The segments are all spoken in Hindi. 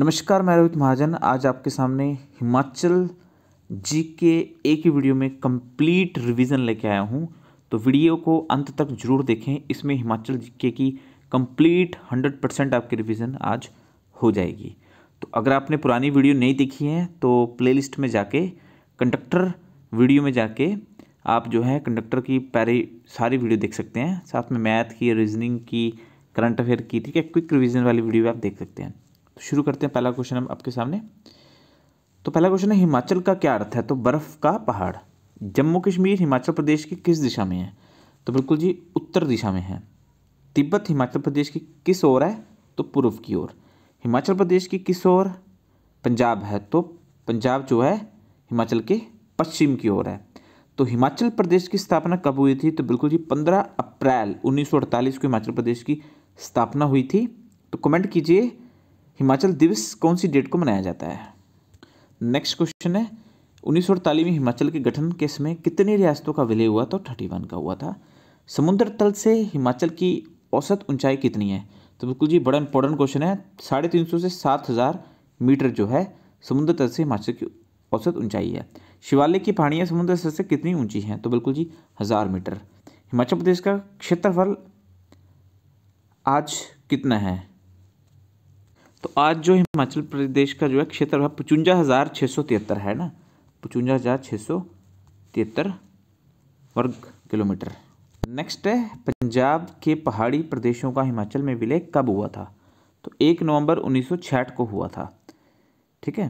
नमस्कार मैं रोहित महाजन आज आपके सामने हिमाचल जी के एक ही वीडियो में कंप्लीट रिवीजन लेके आया हूँ तो वीडियो को अंत तक जरूर देखें इसमें हिमाचल जी के की कंप्लीट हंड्रेड परसेंट आपकी रिवीजन आज हो जाएगी तो अगर आपने पुरानी वीडियो नहीं देखी है तो प्लेलिस्ट में जाके कंडक्टर वीडियो में जाके आप जो है कंडक्टर की पैरी सारी वीडियो देख सकते हैं साथ में मैथ की रीजनिंग की करंट अफेयर की ठीक है क्विक रिविजन वाली वीडियो भी आप देख सकते हैं शुरू करते हैं पहला क्वेश्चन हम आपके सामने तो पहला क्वेश्चन है हिमाचल का क्या अर्थ है तो बर्फ़ का पहाड़ जम्मू कश्मीर हिमाचल प्रदेश की किस दिशा में है तो बिल्कुल जी उत्तर दिशा में है तिब्बत हिमाचल प्रदेश की किस ओर है तो पूर्व की ओर हिमाचल प्रदेश की किस ओर पंजाब है तो पंजाब जो है हिमाचल के पश्चिम की ओर है तो हिमाचल प्रदेश की स्थापना कब हुई थी तो बिल्कुल जी पंद्रह अप्रैल 1948 को हिमाचल प्रदेश की स्थापना हुई थी तो कमेंट कीजिए हिमाचल दिवस कौन सी डेट को मनाया जाता है नेक्स्ट क्वेश्चन है उन्नीस में हिमाचल के गठन के समय कितने रियासतों का विलय हुआ तो थर्टी वन का हुआ था समुद्र तल से हिमाचल की औसत ऊंचाई कितनी है तो बिल्कुल जी बड़ा इंपॉर्टेंट क्वेश्चन है साढ़े तीन सौ से सात हज़ार मीटर जो है समुद्र तल से हिमाचल की औसत ऊंचाई है शिवालय की पहाड़ियाँ समुद्र तल से कितनी ऊंची हैं तो बिल्कुल जी हज़ार मीटर हिमाचल प्रदेश का क्षेत्रफल आज कितना है तो आज जो हिमाचल प्रदेश का जो है क्षेत्र है पचुंजा हज़ार छः सौ तिहत्तर है ना पचुंजा हज़ार छः सौ तिहत्तर वर्ग किलोमीटर नेक्स्ट है पंजाब के पहाड़ी प्रदेशों का हिमाचल में विलय कब हुआ था तो एक नवंबर छियाठ को हुआ था ठीक है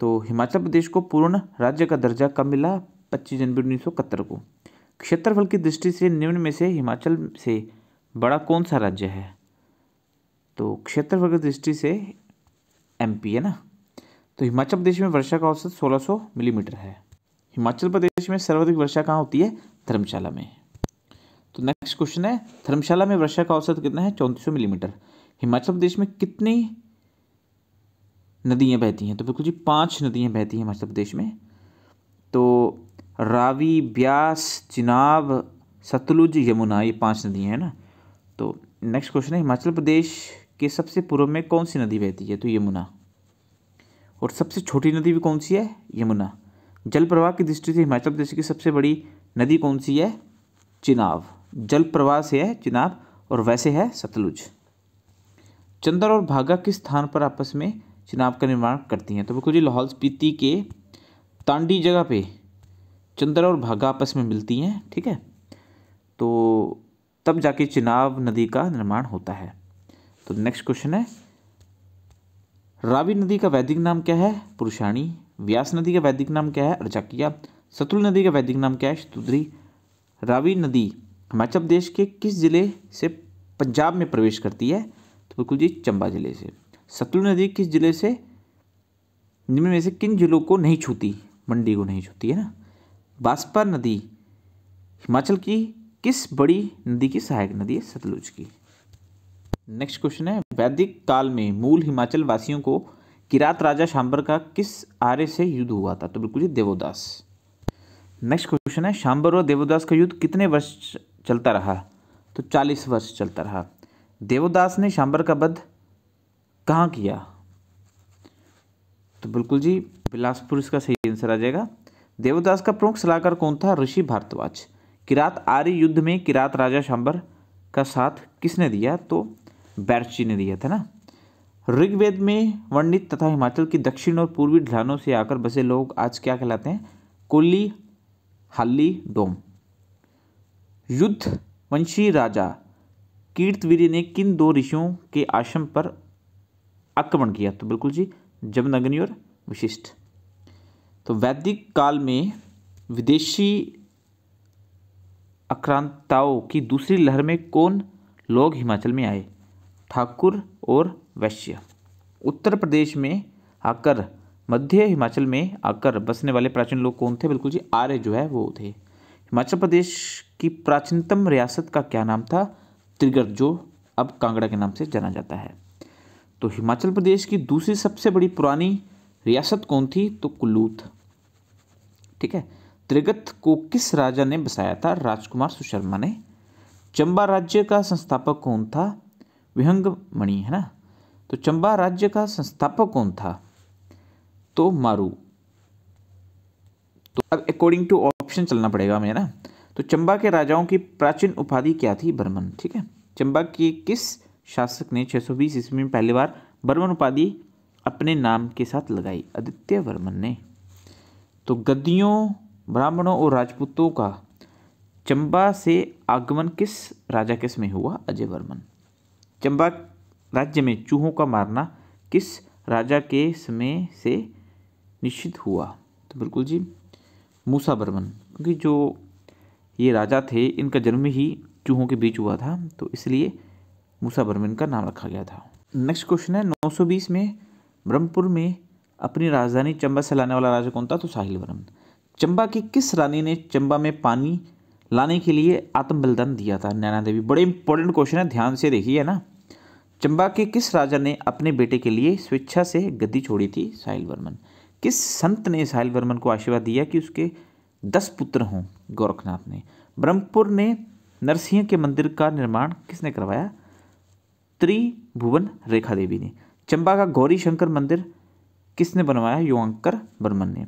तो हिमाचल प्रदेश को पूर्ण राज्य का दर्जा कब मिला 25 जनवरी उन्नीस को क्षेत्रफल की दृष्टि से निम्न में से हिमाचल से बड़ा कौन सा राज्य है तो क्षेत्रफल की दृष्टि से एमपी है ना तो हिमाचल प्रदेश में वर्षा का औसत 1600 मिलीमीटर है हिमाचल प्रदेश में सर्वाधिक वर्षा कहाँ होती है धर्मशाला में तो नेक्स्ट क्वेश्चन है धर्मशाला में वर्षा का औसत कितना है चौंतीस मिलीमीटर हिमाचल प्रदेश में कितनी नदियाँ बहती हैं तो बिल्कुल जी पाँच नदियाँ बहती हैं हिमाचल प्रदेश में तो रावी ब्यास चिनाब सतलुज यमुना ये पांच नदियाँ हैं ना तो नेक्स्ट क्वेश्चन है हिमाचल प्रदेश कि सबसे पूर्व में कौन सी नदी बहती है तो यमुना और सबसे छोटी नदी भी कौन सी है यमुना जल प्रवाह की दृष्टि से हिमाचल प्रदेश की सबसे बड़ी नदी कौन सी है चिनाब जल प्रवाह से है चिनाब और वैसे है सतलुज चंदर और भागा किस स्थान पर आपस में चिनाब का निर्माण करती हैं तो बिल्कुल जी लाहौल स्पीति के तांडी जगह पे चंदर और भागा आपस में मिलती हैं ठीक है तो तब जाके चिनाब नदी का निर्माण होता है तो नेक्स्ट क्वेश्चन है रावी नदी का वैदिक नाम क्या है पुरुषाणी व्यास नदी का वैदिक नाम क्या है अर्चकिया सतुल नदी का वैदिक नाम क्या है शतुद्री रावी नदी हिमाचल प्रदेश के किस जिले से पंजाब में प्रवेश करती है तो बिल्कुल जी चंबा जिले से सतुल नदी किस जिले से निम्न में से किन जिलों को नहीं छूती मंडी को नहीं छूती है ना बासपा नदी हिमाचल की किस बड़ी नदी की सहायक नदी है सतलुज की नेक्स्ट क्वेश्चन है वैदिक काल में मूल हिमाचल वासियों को किरात राजा शाम्बर का किस आर्य से युद्ध हुआ था तो बिल्कुल जी देवोदास नेक्स्ट क्वेश्चन है शाम्बर और देवोदास का युद्ध कितने वर्ष चलता रहा तो चालीस वर्ष चलता रहा देवोदास ने शाम्बर का वध कहाँ किया तो बिल्कुल जी बिलासपुर इसका सही आंसर आ जाएगा देवोदास का प्रमुख सलाहकार कौन था ऋषि भारद्वाज किरात आर्य युद्ध में किरात राजा शाम्बर का साथ किसने दिया तो बैरची ने दिया था ना ऋग्वेद में वर्णित तथा हिमाचल की दक्षिण और पूर्वी ढलानों से आकर बसे लोग आज क्या कहलाते हैं कोली हल्ली डोम युद्ध वंशी राजा कीर्तवीर ने किन दो ऋषियों के आश्रम पर आक्रमण किया तो बिल्कुल जी जमनग्नि और विशिष्ट तो वैदिक काल में विदेशी आक्रांताओं की दूसरी लहर में कौन लोग हिमाचल में आए ठाकुर और वैश्य उत्तर प्रदेश में आकर मध्य हिमाचल में आकर बसने वाले प्राचीन लोग कौन थे बिल्कुल जी आर्य जो है वो थे हिमाचल प्रदेश की प्राचीनतम रियासत का क्या नाम था त्रिगर्त जो अब कांगड़ा के नाम से जाना जाता है तो हिमाचल प्रदेश की दूसरी सबसे बड़ी पुरानी रियासत कौन थी तो कुलूत ठीक है त्रिगत को किस राजा ने बसाया था राजकुमार सुशर्मा ने चंबा राज्य का संस्थापक कौन था विहंग मणि है ना तो चंबा राज्य का संस्थापक कौन था तो मारू तो अब अकॉर्डिंग टू ऑप्शन चलना पड़ेगा हमें ना तो चंबा के राजाओं की प्राचीन उपाधि क्या थी बर्मन ठीक है चंबा के किस शासक ने 620 ईस्वी में पहली बार बर्मन उपाधि अपने नाम के साथ लगाई आदित्य वर्मन ने तो गद्दियों ब्राह्मणों और राजपूतों का चंबा से आगमन किस राजा किस में हुआ अजय वर्मन चंबा राज्य में चूहों का मारना किस राजा के समय से निश्चित हुआ तो बिल्कुल जी मूसा बर्मन क्योंकि जो ये राजा थे इनका जन्म ही चूहों के बीच हुआ था तो इसलिए मूसा बर्मन का नाम रखा गया था नेक्स्ट क्वेश्चन है 920 में ब्रह्मपुर में अपनी राजधानी चंबा से लाने वाला राजा कौन था तो साहिल वर्मन चंबा की किस रानी ने चंबा में पानी लाने के लिए आत्म बलिदान दिया था नैना देवी बड़े इंपॉर्टेंट क्वेश्चन है ध्यान से देखिए ना चंबा के किस राजा ने अपने बेटे के लिए स्वेच्छा से गद्दी छोड़ी थी साहिल वर्मन किस संत ने साहिल वर्मन को आशीर्वाद दिया कि उसके दस पुत्र हों गोरखनाथ ने ब्रह्मपुर ने नरसिंह के मंदिर का निर्माण किसने करवाया त्रिभुवन रेखा देवी ने चंबा का गौरी शंकर मंदिर किसने बनवाया युवांकर वर्मन ने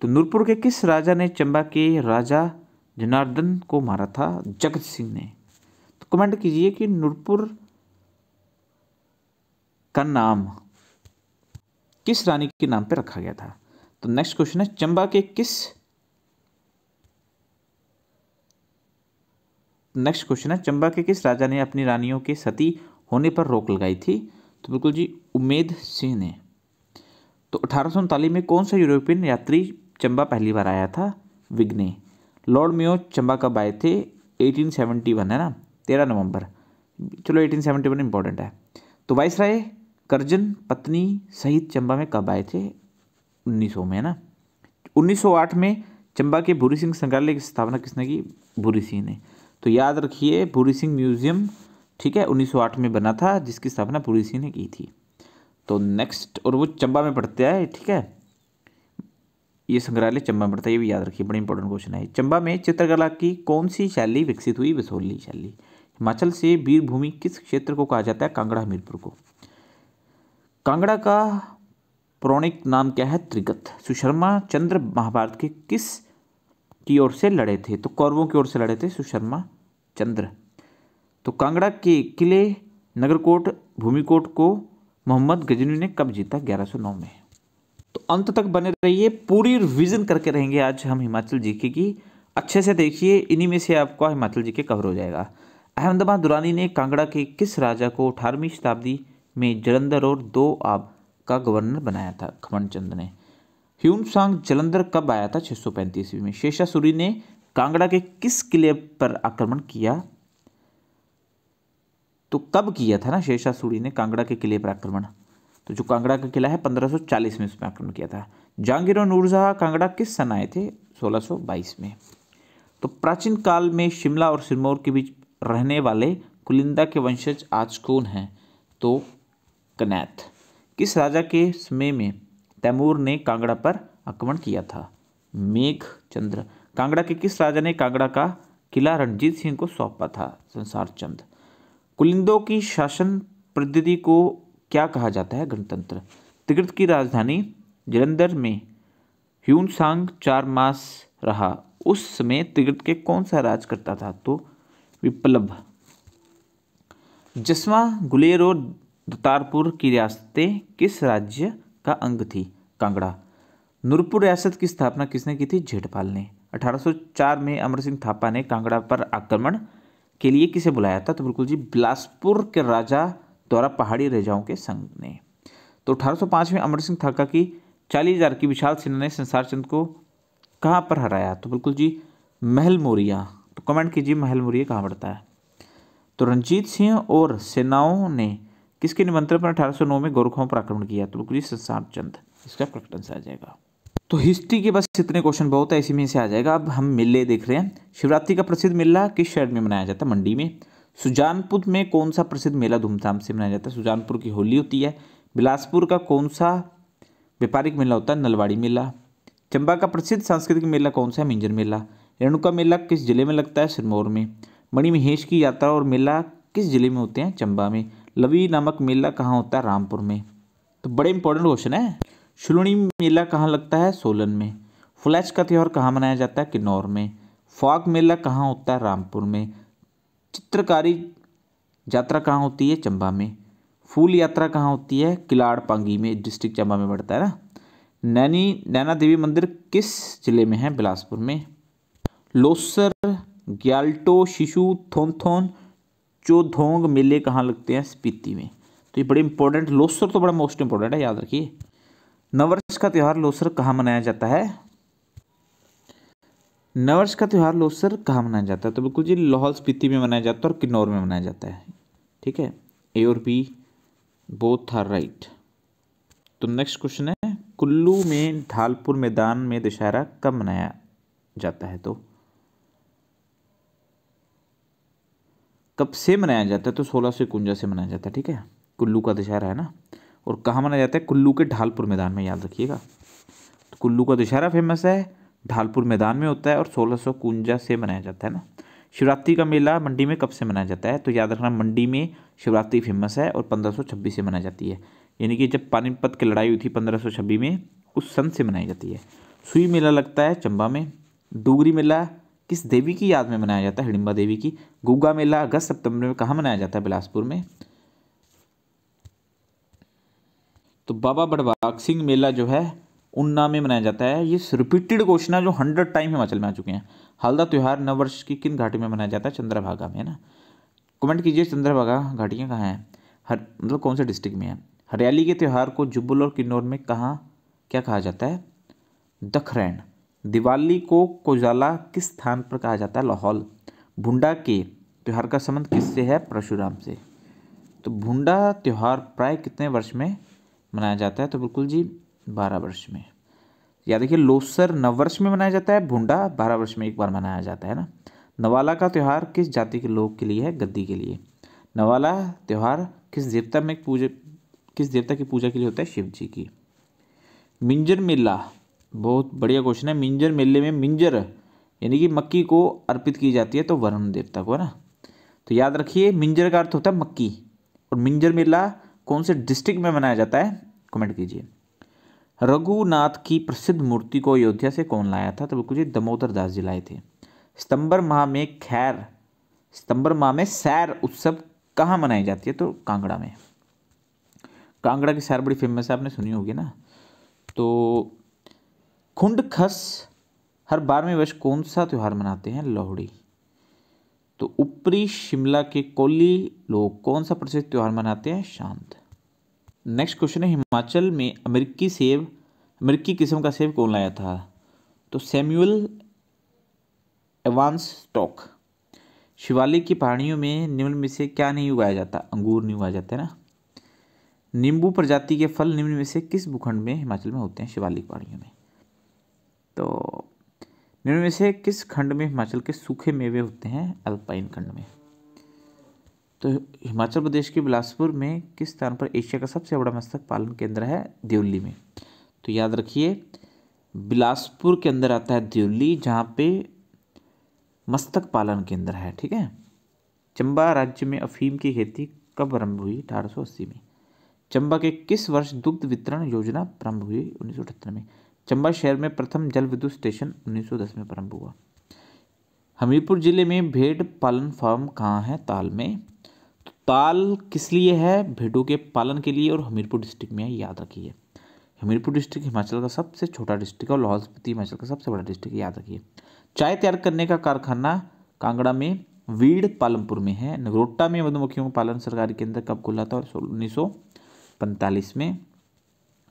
तो नूरपुर के किस राजा ने चंबा के राजा जनार्दन को मारा था जगत सिंह ने तो कमेंट कीजिए कि नूरपुर का नाम किस रानी के नाम पर रखा गया था तो नेक्स्ट क्वेश्चन है चंबा के किस नेक्स्ट क्वेश्चन है चंबा के किस राजा ने अपनी रानियों के सती होने पर रोक लगाई थी तो बिल्कुल जी उमेद सिंह ने तो अठारह में कौन सा यूरोपियन यात्री चंबा पहली बार आया था विग्ने लॉर्ड मियो चंबा कब आए थे 1871 है ना तेरह नवंबर चलो 1871 इंपॉर्टेंट है तो वाइस राय करजन पत्नी सहित चंबा में कब आए थे 1900 में है ना 1908 में चंबा के भूरी सिंह संग्रहालय की स्थापना किसने की भूरी सिंह ने तो याद रखिए भूरी सिंह म्यूजियम ठीक है 1908 में बना था जिसकी स्थापना भूरी सिंह ने की थी तो नेक्स्ट और वो चंबा में पढ़ते आए ठीक है ये संग्रहालय चंबा में पढ़ता है ये भी याद रखिए बड़ी इंपॉर्टेंट क्वेश्चन है चंबा में चित्रकला की कौन सी शैली विकसित हुई बसोली शैली हिमाचल से वीरभूमि किस क्षेत्र को कहा जाता है कांगड़ा हमीरपुर को कांगड़ा का पौराणिक नाम क्या है त्रिगत सुशर्मा चंद्र महाभारत के किस की ओर से लड़े थे तो कौरवों की ओर से लड़े थे सुशर्मा चंद्र तो कांगड़ा के किले नगरकोट भूमिकोट को मोहम्मद गजनवी ने कब जीता 1109 में तो अंत तक बने रहिए पूरी रिविजन करके रहेंगे आज हम हिमाचल जीके की अच्छे से देखिए इन्हीं में से आपका हिमाचल जी के कवर हो जाएगा अहमदाबाद दुरानी ने कांगड़ा के किस राजा को अठारहवीं शताब्दी में जलंधर और दो आब का गवर्नर बनाया था खमन चंद ने ह्यून सांग जलंधर कब आया था 635 ईस्वी में शेषा सूरी ने कांगड़ा के किस किले पर आक्रमण किया तो कब किया था ना सूरी ने कांगड़ा के किले पर आक्रमण तो जो कांगड़ा का किला है 1540 में उसमें आक्रमण किया था जहांगीर और नूरजहा कांगड़ा किस सन आए थे 1622 में तो प्राचीन काल में शिमला और सिरमौर के बीच रहने वाले कुलिंदा के वंशज आज कौन हैं तो कनैथ किस राजा के समय में तैमूर ने कांगड़ा पर आक्रमण किया था मेघ चंद्र कांगड़ा के किस राजा ने कांगड़ा का किला रणजीत सिंह को सौंपा था संसार चंद कुलिंदों की शासन पद्धति को क्या कहा जाता है गणतंत्र तिगृत की राजधानी जलंधर में ह्यून सांग चार मास रहा उस समय तिगृत के कौन सा राज करता था तो विप्लब जसवा गुलेर और दतारपुर की रियासतें किस राज्य का अंग थी कांगड़ा नूरपुर रियासत की स्थापना किसने की थी जेठपाल ने 1804 में अमर सिंह थापा ने कांगड़ा पर आक्रमण के लिए किसे बुलाया था तो बिल्कुल जी बिलासपुर के राजा द्वारा पहाड़ी राजाओं के संघ ने तो 1805 में अमर सिंह थापा की चालीस हजार की विशाल सेना ने संसार चंद को कहाँ पर हराया तो बिल्कुल जी महल मोरिया तो कमेंट कीजिए महल मोरिया कहाँ पड़ता है तो रंजीत सिंह और सेनाओं ने किसके निमंत्रण पर 1809 में गोरखों पर आक्रमण किया तो बिल्कुल संसार चंद इसका करेक्ट आंसर आ जाएगा तो हिस्ट्री के बस इतने क्वेश्चन बहुत है इसी में से आ जाएगा अब हम मेले देख रहे हैं शिवरात्रि का प्रसिद्ध मेला किस शहर में मनाया जाता है मंडी में सुजानपुर में कौन सा प्रसिद्ध मेला धूमधाम से मनाया जाता है सुजानपुर की होली होती है बिलासपुर का कौन सा व्यापारिक मेला होता है नलवाड़ी मेला चंबा का प्रसिद्ध सांस्कृतिक मेला कौन सा है मिंजर मेला रेणुका मेला किस जिले में लगता है सिरमौर में मणि महेश की यात्रा और मेला किस जिले में होते हैं चंबा में लवी नामक मेला कहाँ होता है रामपुर में तो बड़े इंपॉर्टेंट क्वेश्चन है शुलुणी मेला कहाँ लगता है सोलन में फ्लैश का त्यौहार कहाँ मनाया जाता है किन्नौर में फाग मेला कहाँ होता है रामपुर में चित्रकारी यात्रा कहाँ होती है चंबा में फूल यात्रा कहाँ होती है किलाड़ पांगी में डिस्ट्रिक्ट चंबा में पड़ता है ना नैनी नैना देवी मंदिर किस जिले में है बिलासपुर में लोसर ग्याल्टो शिशु थोनथोन चोधोंग मेले कहाँ लगते हैं स्पीति में तो ये बड़े इंपॉर्टेंट लोसर तो बड़ा मोस्ट इंपॉर्टेंट है याद रखिए नववर्ष का त्यौहार लोसर कहाँ मनाया जाता है नववर्ष का त्यौहार लोसर कहाँ मनाया जाता है तो बिल्कुल जी लाहौल स्पीति में मनाया जाता है और किन्नौर में मनाया जाता है ठीक है ए और बी बोथ आर राइट तो नेक्स्ट क्वेश्चन है कुल्लू में ढालपुर मैदान में दशहरा कब मनाया जाता है तो कब से मनाया जाता है तो सोलह सौ कुंजा से मनाया जाता है ठीक है कुल्लू का दशहरा है ना और कहाँ मनाया जाता है कुल्लू के ढालपुर मैदान में याद रखिएगा तो कुल्लू का दशहरा फेमस है ढालपुर मैदान में होता है और सोलह सौ कुंजा से मनाया जाता है ना शिवरात्रि का मेला मंडी में कब से मनाया जाता है तो याद रखना मंडी में शिवरात्रि फेमस है और पंद्रह सौ छब्बीस से मनाई जाती है यानी कि जब पानीपत की लड़ाई हुई थी पंद्रह सौ छब्बीस में उस सन से मनाई जाती है सुई मेला लगता है चंबा में डूगरी मेला किस देवी की याद में मनाया जाता है हिडिबा देवी की गुग्गा मेला अगस्त सितंबर में कहाँ मनाया जाता है बिलासपुर में तो बाबा बड़बाग सिंह मेला जो है उन्ना में मनाया जाता है ये रिपीटेड क्वेश्चन है जो हंड्रेड टाइम हिमाचल में आ चुके हैं हल्दा त्यौहार नववर्ष की किन घाटी में मनाया जाता है चंद्रभागा में है ना कमेंट कीजिए चंद्रभागा घाटियाँ कहाँ हैं हर मतलब कौन से डिस्ट्रिक्ट में है हरियाली के त्यौहार को जुब्बुल और किन्नौर में कहाँ क्या कहा जाता है दखरैन दिवाली को कोजाला किस स्थान पर कहा जाता है लाहौल भुंडा के त्यौहार का संबंध किससे है परशुराम से तो भुंडा त्यौहार प्राय कितने वर्ष में मनाया जाता है तो बिल्कुल जी बारह वर्ष में या देखिए लोसर नववर्ष में मनाया जाता है भुंडा बारह वर्ष में एक बार मनाया जाता है ना नवाला का त्यौहार किस जाति के लोग के लिए है गद्दी के लिए नवाला त्यौहार किस देवता में पूजा किस देवता की पूजा के लिए होता है शिव जी की मिंजर मेला बहुत बढ़िया क्वेश्चन है मिंजर मेले में मिंजर यानी कि मक्की को अर्पित की जाती है तो वरुण देवता को है ना तो याद रखिए मिंजर का अर्थ होता है मक्की और मिंजर मेला कौन से डिस्ट्रिक्ट में मनाया जाता है कमेंट कीजिए रघुनाथ की प्रसिद्ध मूर्ति को अयोध्या से कौन लाया था तो बिल्कुल जी दमोदर दास जी लाए थे सितंबर माह में खैर सितंबर माह में सैर उत्सव कहाँ मनाई जाती है तो कांगड़ा में कांगड़ा की सैर बड़ी फेमस है आपने सुनी होगी ना तो खस हर बारहवें वर्ष कौन सा त्यौहार मनाते हैं लोहड़ी तो ऊपरी शिमला के कोली लोग कौन सा प्रसिद्ध त्यौहार मनाते हैं शांत नेक्स्ट क्वेश्चन है हिमाचल में अमेरिकी सेब अमेरिकी किस्म का सेब कौन लाया था तो सैम्यूल एवांस स्टॉक शिवालिक की पहाड़ियों में निम्न में से क्या नहीं उगाया जाता अंगूर नहीं उगाया जाता है ना नींबू प्रजाति के फल निम्न में से किस भूखंड में हिमाचल में होते हैं शिवालिक पहाड़ियों में तो निम्न में से किस खंड में हिमाचल के सूखे मेवे होते हैं अल्पाइन खंड में तो हिमाचल प्रदेश के बिलासपुर में किस स्थान पर एशिया का सबसे बड़ा मत्स्य पालन केंद्र है देवली में तो याद रखिए बिलासपुर के अंदर आता है देवली जहाँ पे मस्तक पालन केंद्र है ठीक है चंबा राज्य में अफीम की खेती कब आरंभ हुई अठारह में चंबा के किस वर्ष दुग्ध वितरण योजना प्रारंभ हुई उन्नीस में चंबा शहर में प्रथम जल विद्युत स्टेशन 1910 में प्रारंभ हुआ हमीरपुर जिले में भेड़ पालन फार्म कहाँ है ताल में तो ताल किस लिए है भेड़ों के पालन के लिए और हमीरपुर डिस्ट्रिक्ट में याद रखिए हमीरपुर डिस्ट्रिक्ट हिमाचल का सबसे छोटा डिस्ट्रिक्ट और लाहौल स्पीति हिमाचल का सबसे बड़ा डिस्ट्रिक्ट याद रखिए चाय तैयार करने का कारखाना कांगड़ा में वीड़ पालमपुर में है नगरोटा में मधुमक्खियों का पालन सरकारी केंद्र कब खुला था उन्नीस सौ में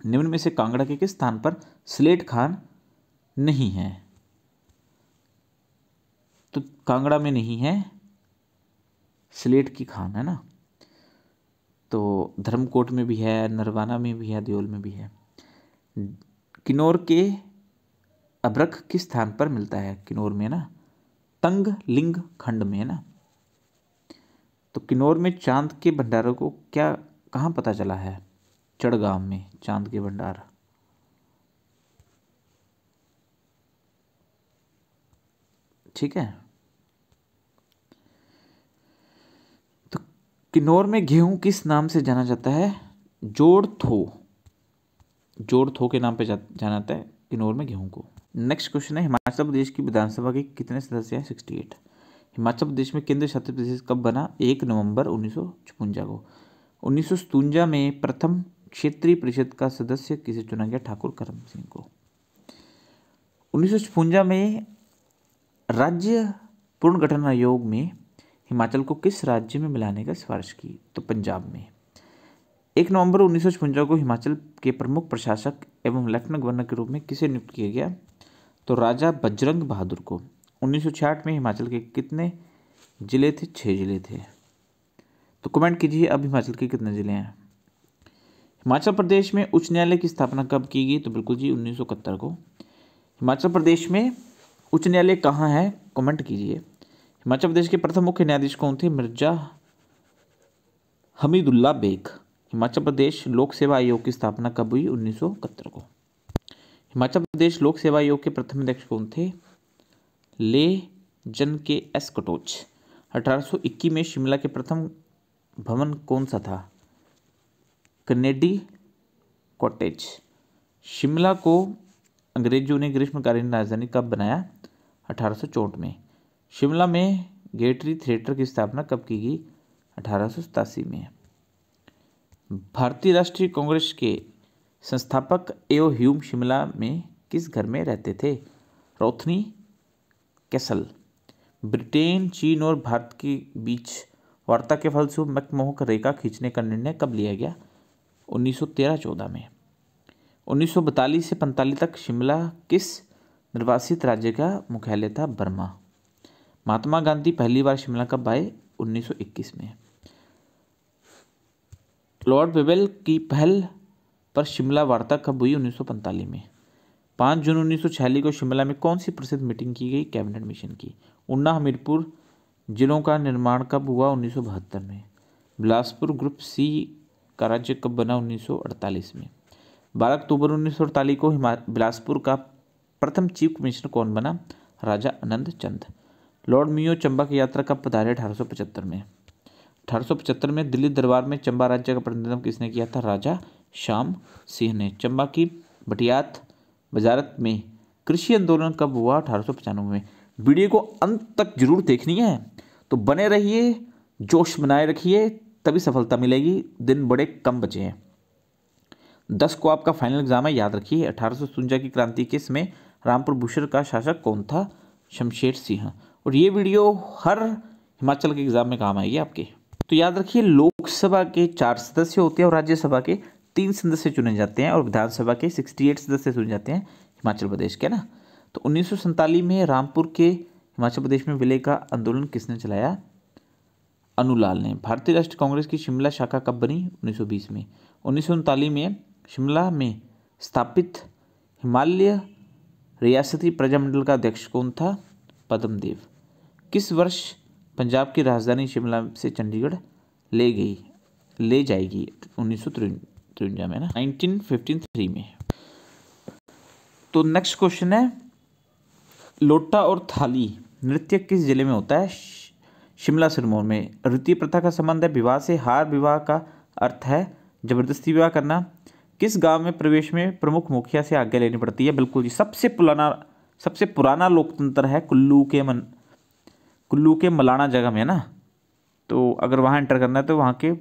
निम्न में से कांगड़ा के किस स्थान पर स्लेट खान नहीं है तो कांगड़ा में नहीं है स्लेट की खान है ना तो धर्मकोट में भी है नरवाना में भी है देओल में भी है किन्नौर के अभ्रक किस स्थान पर मिलता है किन्नौर में ना तंग लिंग खंड में ना तो किन्नौर में चांद के भंडारों को क्या कहाँ पता चला है चढ़गाम में चांद के भंडार ठीक है तो किन्नौर में गेहूं किस नाम से जाना जाता है जोड़ थो जोड़ थो के नाम पे जाना जाता है किन्नौर में गेहूं को नेक्स्ट क्वेश्चन है हिमाचल प्रदेश की विधानसभा के कितने सदस्य हैं सिक्सटी एट हिमाचल प्रदेश में केंद्र शासित प्रदेश कब बना एक नवंबर उन्नीस को उन्नीस में प्रथम क्षेत्रीय परिषद का सदस्य किसे चुना गया ठाकुर करम सिंह को उन्नीस में राज्य पुनर्गठन आयोग में हिमाचल को किस राज्य में मिलाने का सिफारिश की तो पंजाब में एक नवंबर उन्नीस को हिमाचल के प्रमुख प्रशासक एवं लेफ्टिनेंट गवर्नर के रूप में किसे नियुक्त किया गया तो राजा बजरंग बहादुर को उन्नीस में हिमाचल के कितने ज़िले थे छः ज़िले थे तो कमेंट कीजिए अब हिमाचल के कितने ज़िले हैं हिमाचल प्रदेश में उच्च न्यायालय की स्थापना कब की गई तो बिल्कुल जी उन्नीस को हिमाचल प्रदेश में उच्च न्यायालय कहाँ है कमेंट कीजिए हिमाचल प्रदेश के प्रथम मुख्य न्यायाधीश कौन थे मिर्जा हमीदुल्ला बेग हिमाचल प्रदेश लोक सेवा आयोग की स्थापना कब हुई उन्नीस को हिमाचल प्रदेश लोक सेवा आयोग के प्रथम अध्यक्ष कौन थे ले जन के एस कटोच 1821 में शिमला के प्रथम भवन कौन सा था कनेडी कॉटेज शिमला को अंग्रेजों ने ग्रीष्मकालीन राजधानी कब बनाया अठारह में शिमला में गेटरी थिएटर की स्थापना कब की गई अठारह में भारतीय राष्ट्रीय कांग्रेस के संस्थापक एओ ह्यूम शिमला में किस घर में रहते थे रोथनी कैसल ब्रिटेन चीन और भारत के बीच वार्ता के फलस्वरूप मकमोहक रेखा खींचने का निर्णय कब लिया गया 1913-14 में 1942 से 45 तक शिमला किस निर्वासित राज्य का मुख्यालय था बर्मा महात्मा गांधी पहली बार शिमला कब आए 1921 में लॉर्ड बेबेल की पहल पर शिमला वार्ता कब हुई 1945 में 5 जून उन्नीस को शिमला में कौन सी प्रसिद्ध मीटिंग की गई कैबिनेट मिशन की उन्ना हमीरपुर जिलों का निर्माण कब हुआ उन्नीस में बिलासपुर ग्रुप सी का राज्य कब बना 1948 में 12 अक्टूबर उन्नीस को बिलासपुर का प्रथम चीफ कमिश्नर कौन बना राजा आनंद चंद लॉर्ड मियो चंबा की यात्रा कब पधारे अठारह में अठारह में दिल्ली दरबार में चंबा राज्य का प्रतिनिधित्व किसने किया था राजा श्याम सिंह ने चंबा की बटियात वजारत में कृषि आंदोलन कब हुआ अठारह में वीडियो को अंत तक जरूर देखनी है तो बने रहिए जोश बनाए रखिए तभी सफलता मिलेगी दिन बड़े कम बचे हैं दस को आपका फाइनल एग्जाम है याद रखिए अठारह की क्रांति के समय रामपुर भूषण का शासक कौन था शमशेर सिंह और ये वीडियो हर हिमाचल के एग्जाम में काम आएगी आपके तो याद रखिए लोकसभा के चार सदस्य होते हैं और राज्यसभा के तीन सदस्य चुने जाते हैं और विधानसभा के सिक्सटी एट सदस्य चुने जाते हैं हिमाचल प्रदेश के ना तो उन्नीस में रामपुर के हिमाचल प्रदेश में विलय का आंदोलन किसने चलाया अनुलाल ने भारतीय राष्ट्रीय कांग्रेस की शिमला शाखा कब बनी उन्नीस में उन्नीस में शिमला में स्थापित हिमालय रियासती प्रजामंडल का अध्यक्ष कौन था पद्मदेव किस वर्ष पंजाब की राजधानी शिमला से चंडीगढ़ ले गई ले जाएगी उन्नीस सौ तिरवंजा में ना नाइनटीन फिफ्टीन थ्री में तो नेक्स्ट क्वेश्चन है लोटा और थाली नृत्य किस जिले में होता है शिमला सिरमौर में रुतीय प्रथा का संबंध है विवाह से हार विवाह का अर्थ है जबरदस्ती विवाह करना किस गांव में प्रवेश में प्रमुख मुखिया से आज्ञा लेनी पड़ती है बिल्कुल जी सबसे पुराना सबसे पुराना लोकतंत्र है कुल्लू के मन कुल्लू के मलाना जगह में ना तो अगर वहाँ एंटर करना है तो वहाँ के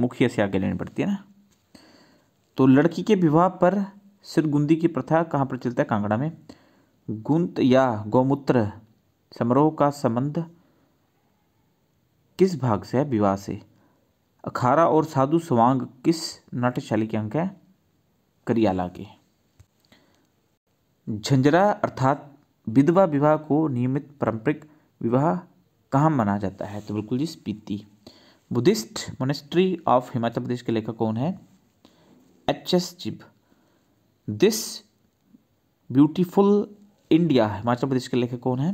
मुखिया से आगे लेनी पड़ती है ना तो लड़की के विवाह पर सिरगुंदी की प्रथा कहाँ पर चलता है कांगड़ा में गुंत या गौमूत्र समारोह का संबंध किस भाग से है विवाह से अखारा और साधु स्वांग किस नाट्यशैली के अंक है करियाला के झंझरा अर्थात विधवा विवाह को नियमित पारंपरिक विवाह कहाँ माना जाता है तो बिल्कुल जी Spiti Buddhist monastery of Himachal Pradesh के लेखक कौन है H S Chib this beautiful India Himachal Pradesh के लेखक कौन है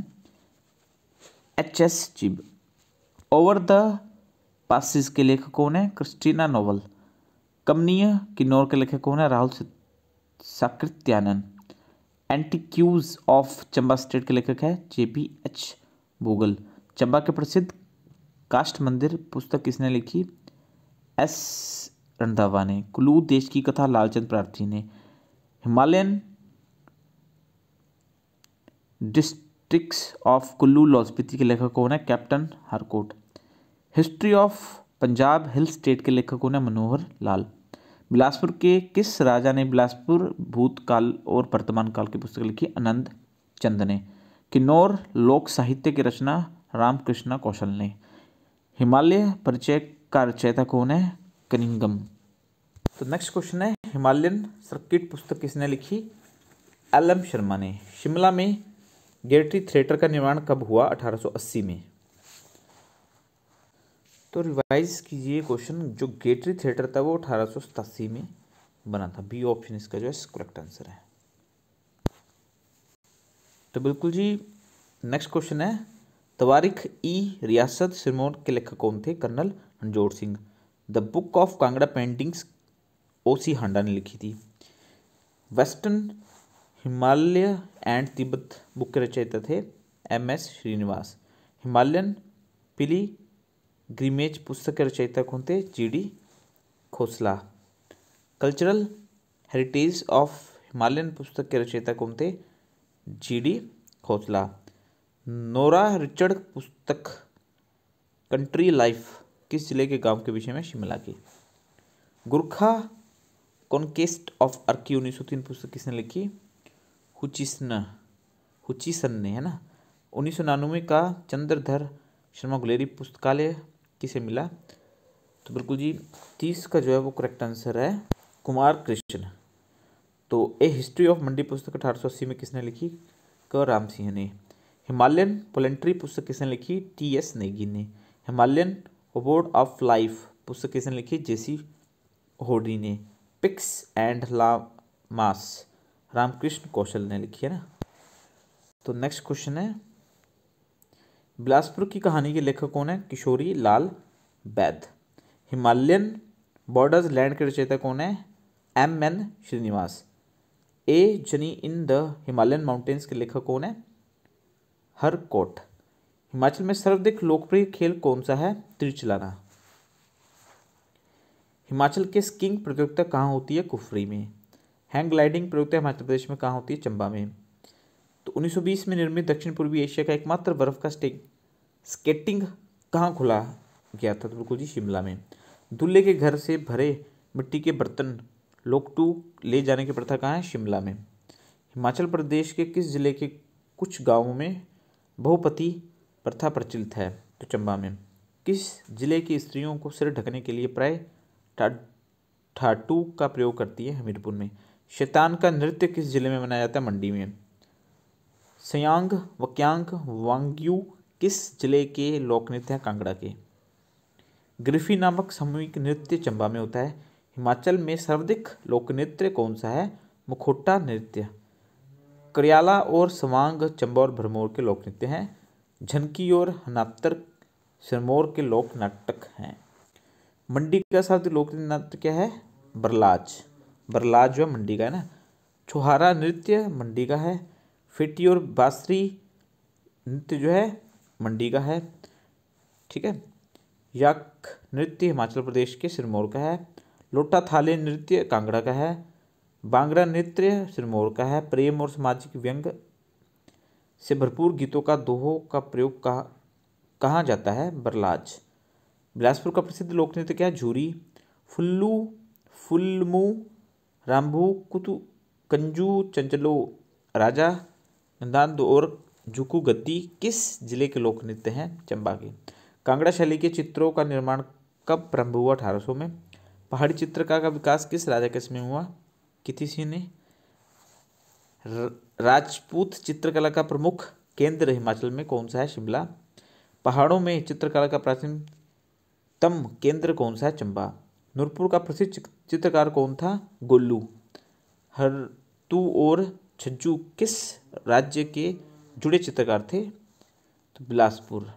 H S Chib over the passes के लेखक कौन है क्रिस्टीना नोवल कमनीय किन्नौर के लेखक कौन है Rahul Sankrityayan antiquities of Chamba state के लेखक है J P H Vogel Chamba के प्रसिद्ध काष्ट मंदिर पुस्तक किसने लिखी एस रंधावा ने कुल्लू देश की कथा लालचंद प्रार्थी ने Himalayan districts of Kullu Lahaul Spiti के लेखक कौन है captain Harcourt history of Punjab hill state के लेखक उन्हें मनोहर लाल बिलासपुर के किस राजा ने बिलासपुर भूतकाल और वर्तमान काल की पुस्तक लिखी अनंत चंद ने किन्नौर लोक साहित्य की रचना रामकृष्ण कौशल ने हिमालय परिचय का रचयता कौन है कनिंगम तो नेक्स्ट क्वेश्चन है हिमालयन सर्किट पुस्तक किसने लिखी एल एम शर्मा ने शिमला में गेटरी थिएटर का निर्माण कब हुआ 1880 में तो रिवाइज कीजिए क्वेश्चन जो गेटरी थिएटर था वो अठारह में बना था बी ऑप्शन इसका जो है करेक्ट आंसर है तो बिल्कुल जी नेक्स्ट क्वेश्चन है तवारिख ई रियासत सिरमौर के लेखक कौन थे colonel Ranjor Singh the book of Kangra paintings O C Handa ने लिखी थी western Himalaya and Tibet book के रचयिता थे एम एस श्रीनिवास हिमालयन पिली ग्रीमेज पुस्तक रचयिता कौन थे G D Khosla cultural heritage of Himalayan पुस्तक के रचयिता कौन थे G D Khosla Nora Richard पुस्तक कंट्री लाइफ किस जिले के गांव के विषय में शिमला की गुरखा कॉन्केस्ट ऑफ अर्की उन्नीस सौ तीन पुस्तक किसने लिखी हुचिसन हुचिसन ने है ना उन्नीस सौ नानवे का चंद्रधर शर्मा गुलेरी पुस्तकालय किसे मिला तो बिल्कुल जी तीस का जो है वो करेक्ट आंसर है कुमार कृष्ण तो ए हिस्ट्री ऑफ मंडी पुस्तक अठारह में किसने लिखी क राम सिंह ने हिमालयन पोलेंट्री पुस्तक किसने लिखी टी एस नेगी ने हिमालयन अवॉर्ड ऑफ लाइफ पुस्तक किसने लिखी जेसी होडी ने पिक्स एंड ला मास रामकृष्ण कौशल ने लिखी है ना तो नेक्स्ट क्वेश्चन है बिलासपुर की कहानी के लेखक कौन है Kishori Lal Baid Himalayan borders land के रचयिता कौन है एम एन श्रीनिवास ए जनी इन द हिमालयन माउंटेन्स के लेखक कौन है हर कोट हिमाचल में सर्वाधिक लोकप्रिय खेल कौन सा है तीर चलाना हिमाचल के स्कीइंग प्रतियोगिता कहाँ होती है कुफरी में हैंग ग्लाइडिंग प्रतियोगिता हिमाचल प्रदेश में कहाँ होती है चंबा में तो 1920 में निर्मित दक्षिण पूर्वी एशिया का एकमात्र बर्फ का स्टेक स्केटिंग कहाँ खुला गया था तो बिल्कुल जी शिमला में दूल्हे के घर से भरे मिट्टी के बर्तन टू ले जाने की प्रथा कहाँ है शिमला में हिमाचल प्रदेश के किस जिले के कुछ गांवों में बहुपति प्रथा प्रचलित है तो चंबा में किस जिले की स्त्रियों को सिर ढकने के लिए प्राय ठाटू का प्रयोग करती है हमीरपुर में शैतान का नृत्य किस जिले में मनाया जाता है मंडी में सयांग वक्यांग वांगयू किस जिले के लोक नृत्य हैं कांगड़ा के ग्रिफी नामक सामूहिक नृत्य चंबा में होता है हिमाचल में सर्वाधिक लोक नृत्य कौन सा है मुखोटा नृत्य करियाला और सवांग चंबा और भरमौर के लोक नृत्य हैं झनकी और हनातर सिरमौर के लोक नाटक हैं मंडी का शब्द लोक नृत्य क्या है बरलाज बरलाज जो मंडी का है ना छुहारा नृत्य मंडी का है फिटी और बासरी नृत्य जो है मंडी का है ठीक है यक नृत्य हिमाचल प्रदेश के सिरमौर का है लोटा थाले नृत्य कांगड़ा का है बांगड़ा नृत्य सिरमौर का है प्रेम और सामाजिक व्यंग से भरपूर गीतों का दोहों का प्रयोग कहा कहा जाता है बरलाज बिलासपुर का प्रसिद्ध लोक नृत्य क्या है झूरी फुल्लू फुलमू रामभू कुतु कंजू चंचलो राजा दान और जुकू गद्दी किस जिले के लोक नृत्य हैं चंबा के कांगड़ा शैली के चित्रों का निर्माण कब प्रारंभ हुआ अठारह में पहाड़ी चित्रकार का विकास किस राजा के समय हुआ किसी ने राजपूत चित्रकला का प्रमुख केंद्र हिमाचल में कौन सा है शिमला पहाड़ों में चित्रकला का प्राचीनतम केंद्र कौन सा है चंबा नूरपुर का प्रसिद्ध चित्रकार कौन था गोल्लू हरतू और छज्जू किस राज्य के जुड़े चित्रकार थे तो बिलासपुर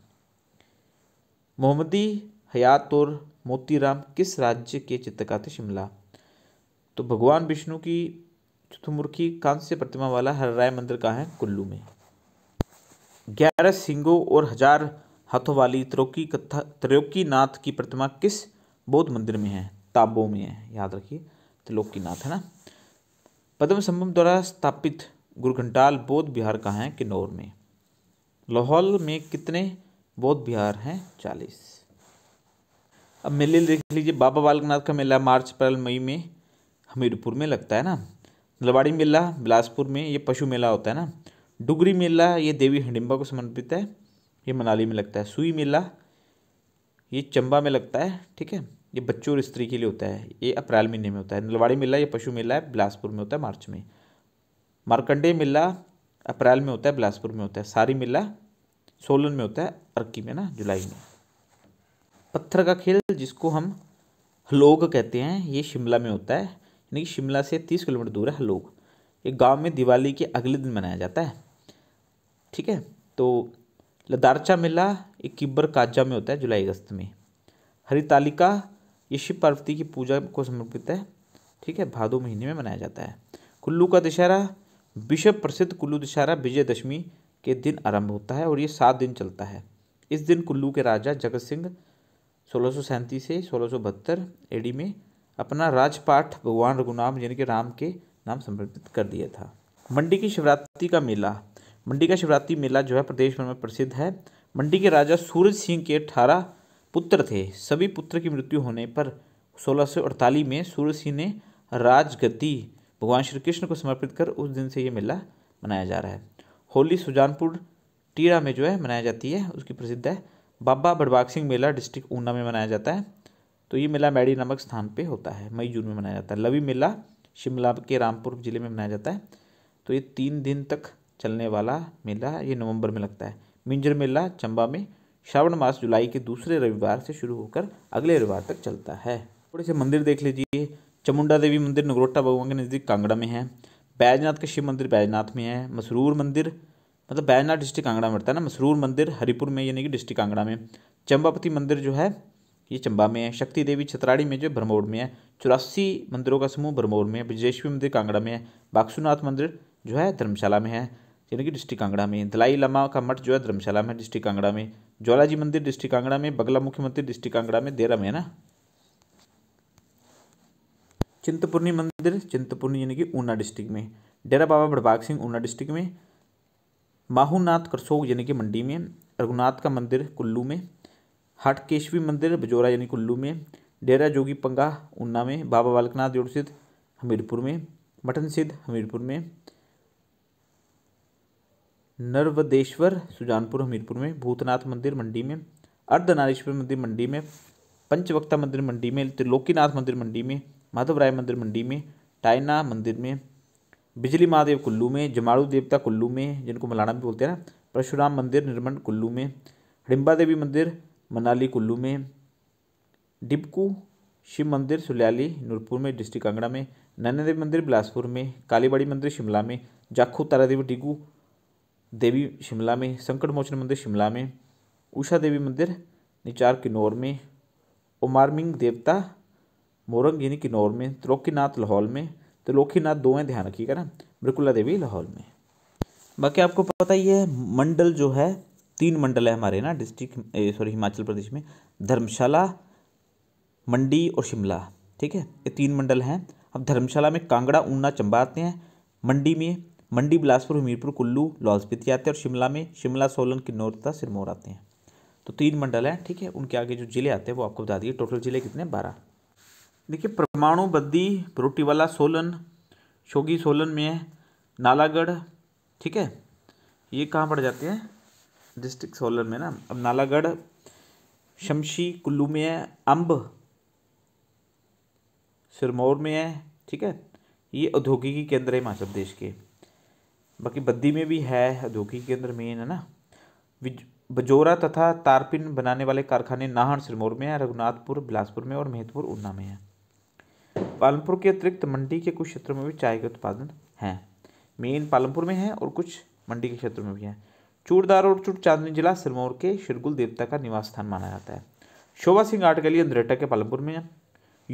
मोहम्मदी हयात और मोतीराम किस राज्य के चित्रकार थे शिमला तो भगवान विष्णु की चतुर्मुखी कांस्य प्रतिमा वाला हर राय मंदिर का है कुल्लू में ग्यारह सिंगों और हजार हाथों वाली त्रोकी कथा त्रियोकी नाथ की प्रतिमा किस बौद्ध मंदिर में है ताबो में है याद रखिए त्रिलोकीनाथ है ना पद्म संभव द्वारा स्थापित गुरघंटाल बौद्ध बिहार कहाँ हैं किन्नौर में लाहौल में कितने बौद्ध बिहार हैं चालीस अब मेले देख लीजिए बाबा बालकनाथ का मेला मार्च अप्रैल मई में हमीरपुर में लगता है ना लवाड़ी मेला बिलासपुर में ये पशु मेला होता है ना डुगरी मेला ये देवी हंडिम्बा को समर्पित है ये मनाली में लगता है सुई मेला ये चंबा में लगता है ठीक है ये बच्चों और स्त्री के लिए होता है ये अप्रैल महीने में होता है नलवाड़ी मेला ये पशु मेला है बिलासपुर में होता है मार्च में मारकंडे मेला अप्रैल में होता है बिलासपुर में होता है सारी मेला सोलन में होता है अर्की में ना जुलाई में पत्थर का खेल जिसको हम हलोग कहते हैं ये शिमला में होता है यानी कि शिमला से तीस किलोमीटर दूर है हलोग ये गांव में दिवाली के अगले दिन मनाया जाता है ठीक है तो लदारचा मेला एक किब्बर काजा में होता है जुलाई अगस्त में हरितालिका ये शिव पार्वती की पूजा को समर्पित है ठीक है भादो महीने में मनाया जाता है कुल्लू का दशहरा विश्व प्रसिद्ध कुल्लू दशहरा विजयदशमी के दिन आरंभ होता है और ये सात दिन चलता है इस दिन कुल्लू के राजा जगत सिंह सोलह से सोलह एडी में अपना राजपाठ भगवान रघुनाम जिनके राम के नाम समर्पित कर दिया था मंडी की शिवरात्रि का मेला मंडी का शिवरात्रि मेला जो है प्रदेश भर में प्रसिद्ध है मंडी के राजा सूरज सिंह के अठारह पुत्र थे सभी पुत्र की मृत्यु होने पर सोलह में सूरज सिंह ने राजगद्दी भगवान श्री कृष्ण को समर्पित कर उस दिन से ये मेला मनाया जा रहा है होली सुजानपुर टीरा में जो है मनाया जाती है उसकी प्रसिद्ध है बाबा बड़बाग सिंह मेला डिस्ट्रिक्ट ऊना में मनाया जाता है तो ये मेला मैडी नामक स्थान पे होता है मई जून में मनाया जाता है लवी मेला शिमला के रामपुर जिले में मनाया जाता है तो ये तीन दिन तक चलने वाला मेला ये नवंबर में लगता है मिंजर मेला चंबा में श्रावण मास जुलाई के दूसरे रविवार से शुरू होकर अगले रविवार तक चलता है थोड़े से मंदिर देख लीजिए चमुंडा देवी मंदिर नगरोटा भगवान के नज़दीक कांगड़ा में है बैजनाथ का शिव मंदिर बैजनाथ में है मसरूर मंदिर मतलब बैजनाथ डिस्ट्रिक्ट कांगड़ा में पड़ता है ना मसरूर मंदिर हरिपुर में यानी कि डिस्ट्रिक्ट कांगड़ा में चंबापति मंदिर जो है ये चंबा में है शक्ति देवी छतराड़ी में जो भरमौर में है चौरासी मंदिरों का समूह भरमौर में है ब्रजेश्वरी मंदिर कांगड़ा में है बाक्सुनाथ मंदिर जो है धर्मशाला में है यानी कि डिस्ट्रिक्ट कांगड़ा में दलाई लामा का मठ जो है धर्मशाला में डिस्ट्रिक्ट कांगड़ा में ज्वालाजी मंदिर डिस्ट्रिक्ट कांगड़ा में बगला मुख्य मंदिर डिस्ट्रिक्ट कांगड़ा में देरा में है ना चिंतपूर्णी मंदिर चिंतपूर्णी यानी कि ऊना डिस्ट्रिक्ट में डेरा बाबा बड़बाग सिंह ऊना डिस्ट्रिक्ट में माहूनाथ करसोग यानी कि मंडी में रघुनाथ का मंदिर कुल्लू में हटकेशवी मंदिर बजोरा यानी कुल्लू में डेरा जोगी पंगा ऊना में बाबा बालकनाथ जोड़ सिद्ध हमीरपुर में मटन सिद्ध हमीरपुर में नर्वदेश्वर सुजानपुर हमीरपुर में भूतनाथ मंदिर मंडी में अर्धनारेश्वर मंदिर मंडी में पंचवक्ता मंदिर मंडी में त्रिलोकीनाथ मंदिर मंडी में माधव राय मंदिर मंडी में टाइना मंदिर में बिजली महादेव कुल्लू में जमाड़ू देवता कुल्लू में जिनको मलाना भी बोलते हैं ना परशुराम मंदिर निर्मण कुल्लू में हडिम्बा देवी मंदिर मनाली कुल्लू में डिपकू शिव मंदिर सुल्याली नूरपुर में डिस्ट्रिक्ट कांगड़ा में नैना देवी मंदिर बिलासपुर में कालीबाड़ी मंदिर शिमला में जाखू तारा देवी डिगू देवी शिमला में संकट मोचन मंदिर शिमला में उषा देवी मंदिर निचार किन्नौर में उमारमिंग देवता मोरंग यानी किन्नौर में त्रोकीनाथ लाहौल में त्रिलोकीनाथ तो दो हैं ध्यान रखिएगा ना मृकुला देवी लाहौल में बाकी आपको पता ही है मंडल जो है तीन मंडल है हमारे ना डिस्ट्रिक्ट सॉरी हिमाचल प्रदेश में धर्मशाला मंडी और शिमला ठीक है ये तीन मंडल हैं अब धर्मशाला में कांगड़ा ऊना चंबा आते हैं मंडी में मंडी बिलासपुर हमीरपुर कुल्लू लाहौल स्पीति आते हैं और शिमला में शिमला सोलन किन्नौर तथा सिरमौर आते हैं तो तीन मंडल हैं ठीक है उनके आगे जो ज़िले आते हैं वो आपको बता दिए टोटल ज़िले कितने बारह देखिए परमाणु बद्दी रोटीवाला सोलन शोगी सोलन में है नालागढ़ ठीक है ये कहाँ पड़ जाते हैं डिस्ट्रिक्ट सोलन में ना अब नालागढ़ शमशी कुल्लू में है अम्ब सिरमौर में है ठीक है ये औद्योगिकी केंद्र है हिमाचल प्रदेश के बाकी बद्दी में भी है औद्योगिकी केंद्र मेन है ना बजोरा तथा तारपिन बनाने वाले कारखाने नाहन सिरमौर में है रघुनाथपुर बिलासपुर में और मेहतपुर ऊना में है पालमपुर के अतिरिक्त मंडी के कुछ क्षेत्रों में भी चाय के उत्पादन हैं मेन पालमपुर में है और कुछ मंडी के क्षेत्रों में भी हैं चूड़दार और चूड़ चांदनी जिला सिरमौर के शिरगुल देवता का निवास स्थान माना जाता है शोभा सिंह आर्ट गली अंद्रेटा के पालमपुर में है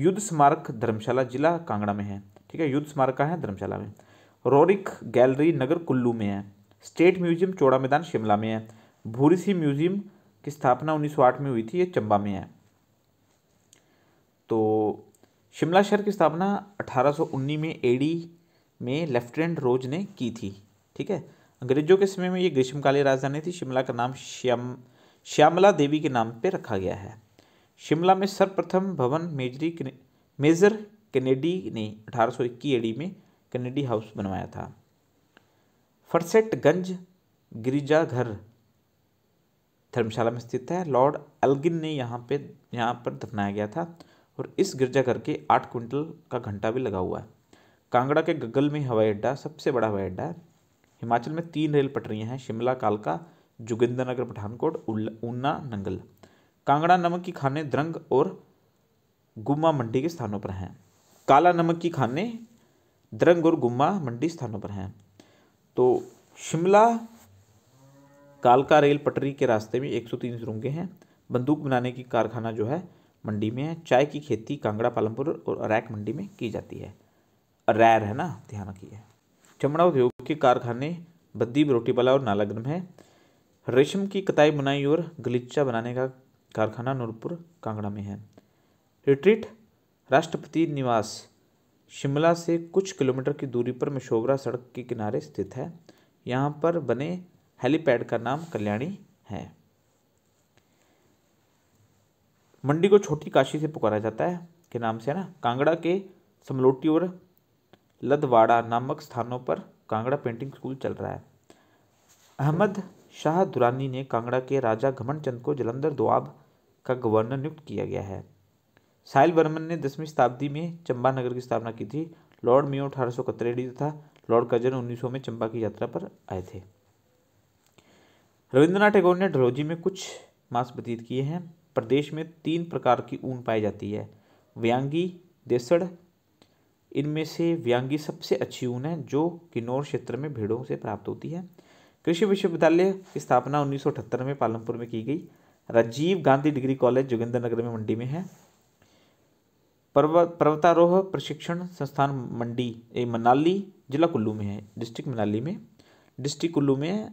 युद्ध स्मारक धर्मशाला जिला कांगड़ा में है ठीक है युद्ध स्मारक का है धर्मशाला में रोरिक गैलरी नगर कुल्लू में है स्टेट म्यूजियम चौड़ा मैदान शिमला में है भूरी म्यूजियम की स्थापना 1908 में हुई थी ये चंबा में है तो शिमला शहर की स्थापना 1819 में एडी में लेफ्टिनेंट रोज ने की थी ठीक है अंग्रेजों के समय में ये ग्रीष्मकालीन राजधानी थी शिमला का नाम श्याम श्यामला देवी के नाम पर रखा गया है शिमला में सर्वप्रथम भवन मेजरी मेजर कनेडी ने अठारह सौ एडी में कनेडी हाउस बनवाया था फरसेटगंज गिरिजाघर धर्मशाला में स्थित है लॉर्ड एल्गिन ने यहाँ पे यहाँ पर दफनाया गया था और इस गिरजाघर के आठ कुंटल का घंटा भी लगा हुआ है कांगड़ा के गगल में हवाई अड्डा सबसे बड़ा हवाई अड्डा है हिमाचल में तीन रेल पटरियाँ हैं शिमला कालका जोगिंद्रनगर पठानकोट ऊना नंगल कांगड़ा नमक की खाने द्रंग और गुम्मा मंडी के स्थानों पर हैं काला नमक की खाने द्रंग और गुम्मा मंडी स्थानों पर हैं तो शिमला कालका रेल पटरी के रास्ते में 103 सुरंगे हैं बंदूक बनाने की कारखाना जो है मंडी में चाय की खेती कांगड़ा पालमपुर और अरैक मंडी में की जाती है अरैर है ना ध्यान रखिए चमड़ा उद्योग के कारखाने बद्दी वाला और नालागढ़ है रेशम की कताई बुनाई और गलीचा बनाने का कारखाना नूरपुर कांगड़ा में है रिट्रीट राष्ट्रपति निवास शिमला से कुछ किलोमीटर की दूरी पर मशोबरा सड़क के किनारे स्थित है यहाँ पर बने हेलीपैड का नाम कल्याणी है मंडी को छोटी काशी से पुकारा जाता है के नाम से है ना कांगड़ा के समलोटी और लदवाड़ा नामक स्थानों पर कांगड़ा पेंटिंग स्कूल चल रहा है अहमद शाह दुरानी ने कांगड़ा के राजा घमन चंद को जलंधर दुआब का गवर्नर नियुक्त किया गया है साहिल वर्मन ने दसवीं शताब्दी में चंबा नगर की स्थापना की थी लॉर्ड मियो अठारह सौ तथा लॉर्ड कजन 1900 में चंबा की यात्रा पर आए थे रविंद्रनाथ टैगोर ने डलौजी में कुछ मास व्यतीत किए हैं प्रदेश में तीन प्रकार की ऊन पाई जाती है व्यांगी देसड़ इनमें से व्यांगी सबसे अच्छी ऊन है जो किन्नौर क्षेत्र में भेड़ों से प्राप्त होती है कृषि विश्वविद्यालय की स्थापना उन्नीस में पालमपुर में की गई राजीव गांधी डिग्री कॉलेज जोगिंदर नगर में मंडी में है पर्वत पर्वतारोह प्रशिक्षण संस्थान मंडी ए मनाली जिला कुल्लू में है डिस्ट्रिक्ट मनाली में डिस्ट्रिक्ट कुल्लू में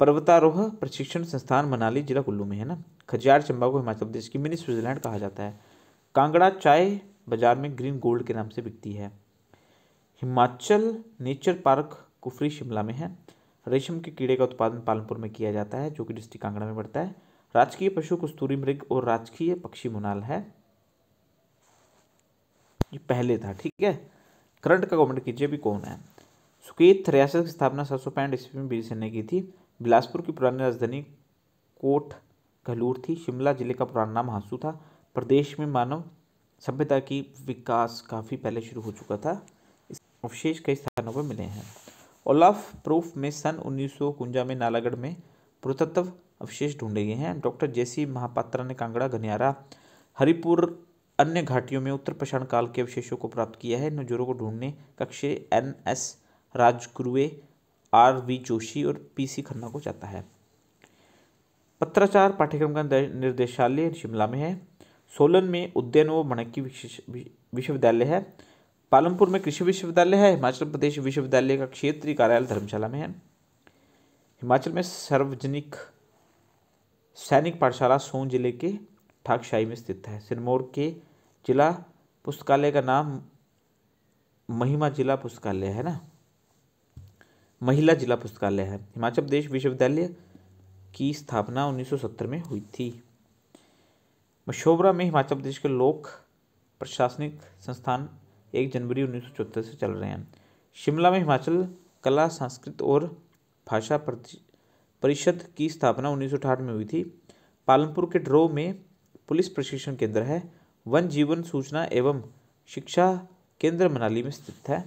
पर्वतारोह प्रशिक्षण संस्थान मनाली जिला कुल्लू में है ना खजियार चंबा को हिमाचल प्रदेश की मिनी स्विट्जरलैंड कहा जाता है कांगड़ा चाय बाजार में ग्रीन गोल्ड के नाम से बिकती है हिमाचल नेचर पार्क कुफरी शिमला में है रेशम के कीड़े का उत्पादन पालनपुर में किया जाता है जो कि डिस्ट्रिक्ट कांगड़ा में बढ़ता है राजकीय पशु कस्तूरी मृग और राजकीय पक्षी मुनाल है ये पहले था ठीक है करंट का कमेंट कीजिए भी कौन है सुकेत रियासत की स्थापना सात सौ पैंठ ईस्वी में बीर ने की थी बिलासपुर की पुरानी राजधानी कोट घलूर थी शिमला जिले का पुराना नाम हांसू था प्रदेश में मानव सभ्यता की विकास काफ़ी पहले शुरू हो चुका था इस अवशेष कई स्थानों पर मिले हैं ओलाफ प्रूफ में सन उन्नीस में नालागढ़ में पुरातत्व अवशेष ढूंढे गए हैं डॉक्टर जेसी महापात्रा ने कांगड़ा घनियारा हरिपुर अन्य घाटियों में उत्तर पाषाण काल के अवशेषों को प्राप्त किया है नजूरों को ढूंढने कक्षे एन एस राजगुरुए आर वी जोशी और पी सी खन्ना को जाता है पत्राचार पाठ्यक्रम का निर्देशालय शिमला में है सोलन में उद्यन व मणक्की विश्वविद्यालय है पालमपुर में कृषि विश्वविद्यालय है हिमाचल प्रदेश विश्वविद्यालय का क्षेत्रीय कार्यालय धर्मशाला में है हिमाचल में सार्वजनिक सैनिक पाठशाला सोन जिले के ठाकशाही में स्थित है सिरमौर के जिला पुस्तकालय का नाम महिमा जिला पुस्तकालय है ना महिला जिला पुस्तकालय है हिमाचल प्रदेश विश्वविद्यालय की स्थापना 1970 में हुई थी मशोबरा में हिमाचल प्रदेश के लोक प्रशासनिक संस्थान एक जनवरी उन्नीस से चल रहे हैं शिमला में हिमाचल कला संस्कृत और भाषा परिषद की स्थापना उन्नीस में हुई थी पालमपुर के ड्रो में पुलिस प्रशिक्षण केंद्र है वन जीवन सूचना एवं शिक्षा केंद्र मनाली में स्थित है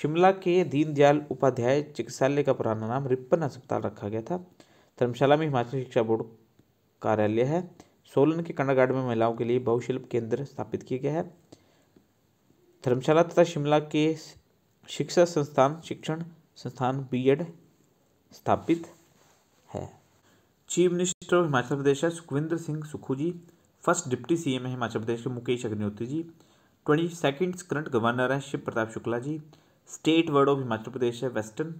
शिमला के दीनदयाल उपाध्याय चिकित्सालय का पुराना नाम रिपन अस्पताल रखा गया था धर्मशाला में हिमाचल शिक्षा बोर्ड कार्यालय है सोलन के कन्नड़ में महिलाओं के लिए बहुशिल्प केंद्र स्थापित किया गया है धर्मशाला तथा शिमला के शिक्षा संस्थान शिक्षण संस्थान बीएड स्थापित है chief minister of Himachal Pradesh है Sukhvinder Singh Sukhu ji first deputy CM है हिमाचल प्रदेश के Mukesh Agnihotri ji twenty second current governor है Shiv Pratap Shukla ji state bird of Himachal Pradesh है western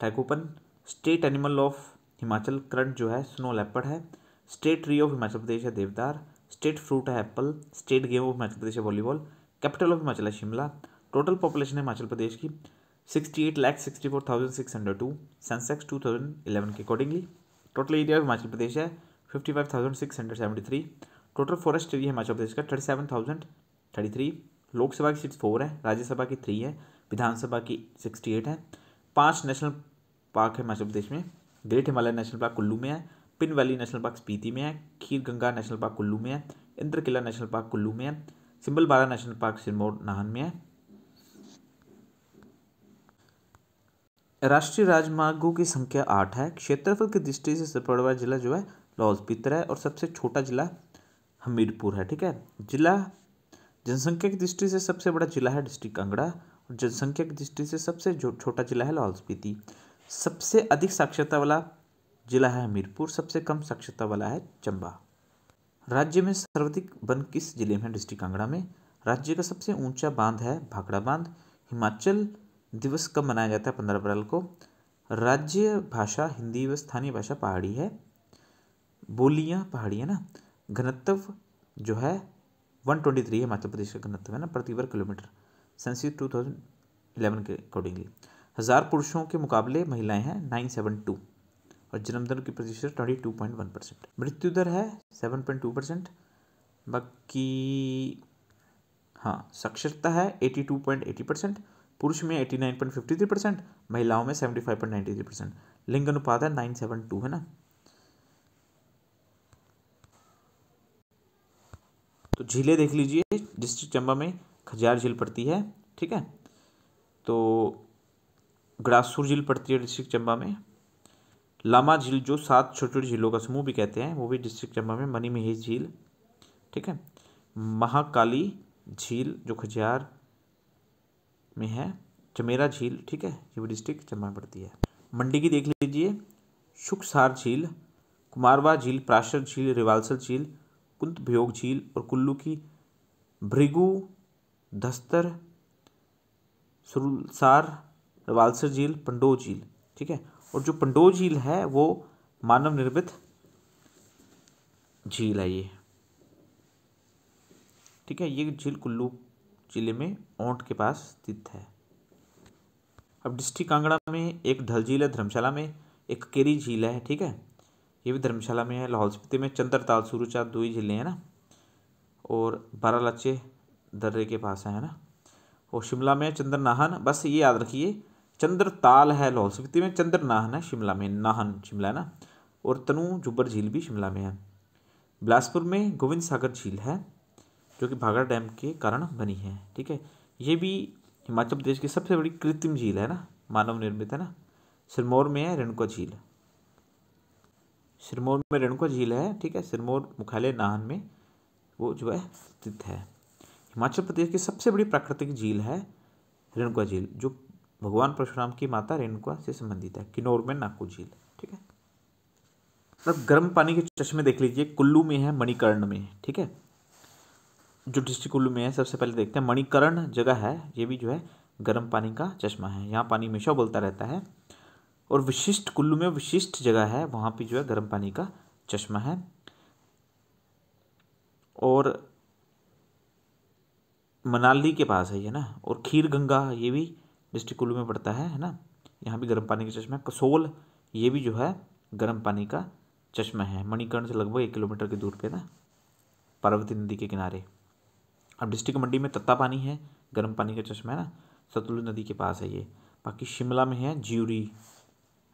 tragopan state animal of Himachal current जो है स्नो लेपर्ड है state tree of Himachal Pradesh है देवदार स्टेट फ्रूट है apple state game of Himachal Pradesh है वॉलीबॉल कैपिटल ऑफ हिमाचल है शिमला टोटल पॉपुलेशन है हिमाचल प्रदेश की sixty eight lakh sixty four thousand six hundred two census two thousand eleven के accordingly total area of Himachal Pradesh है fifty five thousand six hundred seventy three total forest area Himachal Pradesh का thirty seven thousand thirty three Lok Sabha की सीट फोर है राज्यसभा की थ्री है विधानसभा की सिक्सटी एट है पाँच नेशनल पार्क है मध्य प्रदेश में Great Himalaya National Park Kullu में है Pin Valley National Park Spiti में है खीर गंगा नेशनल पार्क कुल्लू में है इंद्र किला नेशनल पार्क कुल्लू में है सिंबल बारा नेशनल पार्क सिरमौर नाहन में है राष्ट्रीय राजमार्गों की संख्या आठ है क्षेत्रफल की दृष्टि से सबसे बड़ा जिला जो है लाहौल स्पीतर है और सबसे छोटा जिला हमीरपुर है ठीक है जिला जनसंख्या की दृष्टि से सबसे बड़ा जिला है डिस्ट्रिक्ट कांगड़ा और जनसंख्या की दृष्टि से सबसे छोटा जिला है लाहौल स्पीति सबसे अधिक साक्षरता वाला जिला है हमीरपुर सबसे कम साक्षरता वाला है चंबा राज्य में सर्वाधिक वन किस जिले में है डिस्ट्रिक्ट कांगड़ा में राज्य का सबसे ऊंचा बांध है भाखड़ा बांध हिमाचल दिवस कब मनाया जाता है पंद्रह अप्रैल को राज्य भाषा हिंदी व स्थानीय भाषा पहाड़ी है बोलियाँ पहाड़ी है ना घनत्व जो है वन ट्वेंटी थ्री है हिमाचल प्रदेश का घनत्व है ना प्रति वर्ग किलोमीटर सेंसिस 2011 के अकॉर्डिंगली हज़ार पुरुषों के मुकाबले महिलाएं हैं 972 और जन्मदर की प्रतिशत twenty two point one percent मृत्यु दर है सेवन पॉइंट टू परसेंट बाकी हाँ साक्षरता है eighty two point eighty percent पुरुष में eighty nine point fifty three percent महिलाओं में seventy five point ninety three percent लिंग अनुपात है नाइन सेवन टू है ना तो झीलें देख लीजिए डिस्ट्रिक्ट चंबा में खजियार झील पड़ती है ठीक है तो ग्रासूर झील पड़ती है डिस्ट्रिक्ट चंबा में लामा झील जो सात छोटी छोटी झीलों का समूह भी कहते हैं वो भी डिस्ट्रिक्ट चंबा में मनी महेश झील ठीक है महाकाली झील जो खजियार में है चमेरा झील ठीक है ये भी डिस्ट्रिक्ट चंबा में पड़ती है मंडी की देख लीजिए शुकसार झील कुमारवा झील प्राशर झील रिवालसर झील कुंत झील और कुल्लू की भृगु दस्तर सुरसार वालसर झील पंडो झील ठीक है और जो पंडो झील है वो मानव निर्मित झील है ये ठीक है ये झील कुल्लू जिले में ओंट के पास स्थित है अब डिस्ट्रिक्ट कांगड़ा में एक ढल झील है धर्मशाला में एक केरी झील है ठीक है ये भी धर्मशाला में है लाहौल स्पीति में चंद्रताल सूरचाँद दो ही झीलें हैं ना और बारालाचे दर्रे के पास है ना और शिमला में चंद्र नाहन बस ये याद रखिए चंद्र ताल है लाहौल स्पीति में चंद्र नाहन है शिमला में नाहन शिमला है ना और तनु जुब्बर झील भी शिमला में है बिलासपुर में गोविंद सागर झील है जो कि भागड़ा डैम के कारण बनी है ठीक है ये भी हिमाचल प्रदेश की सबसे बड़ी कृत्रिम झील है ना मानव निर्मित है ना सिरमौर में है रेणुका झील सिरमौर में रेणुका झील है ठीक है सिरमौर मुख्यालय नाहन में वो जो है स्थित है हिमाचल प्रदेश की सबसे बड़ी प्राकृतिक झील है रेणुका झील जो भगवान परशुराम की माता रेणुका से संबंधित है किन्नौर में नाकू झील ठीक है मतलब गर्म पानी के चश्मे देख लीजिए कुल्लू में है मणिकर्ण में ठीक है जो डिस्ट्रिक्ट कुल्लू में है सबसे पहले देखते हैं मणिकर्ण जगह है ये भी जो है गर्म पानी का चश्मा है यहाँ पानी हमेशा उबलता रहता है और विशिष्ट कुल्लू में विशिष्ट जगह है वहाँ पे जो है गर्म पानी का चश्मा है और मनाली के पास है ये ना और खीर गंगा ये भी डिस्ट्रिक्ट कुल्लू में पड़ता है है ना यहाँ भी गर्म पानी का चश्मा है कसोल ये भी जो है गर्म पानी का चश्मा है मणिकर्ण से लगभग एक किलोमीटर की दूर पे ना पार्वती नदी के किनारे अब डिस्ट्रिक्ट मंडी में तत्ता पानी है गर्म पानी का चश्मा है ना सतलुज नदी के पास है ये बाकी शिमला में है ज्यूरी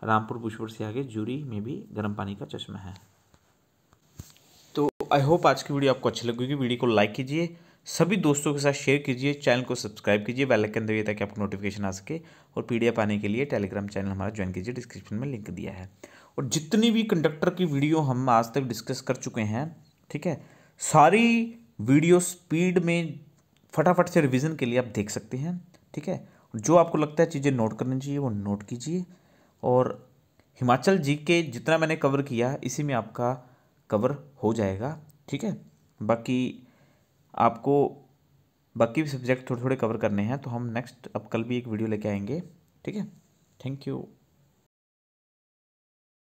रामपुर पुष्पुर से आगे ज्यूरी में भी गर्म पानी का चश्मा है तो आई होप आज की वीडियो आपको अच्छी लगेगी वीडियो को लाइक कीजिए सभी दोस्तों के साथ शेयर कीजिए चैनल को सब्सक्राइब कीजिए बेल आइकन दबाइए ताकि आपको नोटिफिकेशन आ सके और पीडीएफ आने के लिए टेलीग्राम चैनल हमारा ज्वाइन कीजिए डिस्क्रिप्शन में लिंक दिया है और जितनी भी कंडक्टर की वीडियो हम आज तक डिस्कस कर चुके हैं ठीक है सारी वीडियो स्पीड में फटाफट से रिविज़न के लिए आप देख सकते हैं ठीक है जो आपको लगता है चीज़ें नोट करनी चाहिए वो नोट कीजिए और हिमाचल जी के जितना मैंने कवर किया इसी में आपका कवर हो जाएगा ठीक है बाकी आपको बाकी भी सब्जेक्ट थोड़े थोड़े कवर करने हैं तो हम नेक्स्ट अब कल भी एक वीडियो लेके आएंगे ठीक है थैंक यू